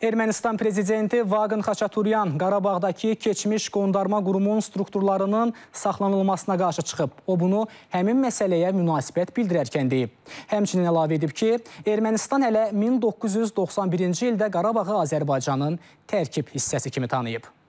Ermənistan prezidenti Vaqın Xaçaturyan Qarabağdakı keçmiş qondarma qurumun strukturlarının saxlanılmasına qarşı çıxıb. O bunu həmin məsələyə münasibət bildirərkən deyib. Həmçinin əlavə edib ki, Ermənistan hələ 1991-ci ildə Qarabağı Azərbaycanın tərkib hissəsi kimi tanıyıb.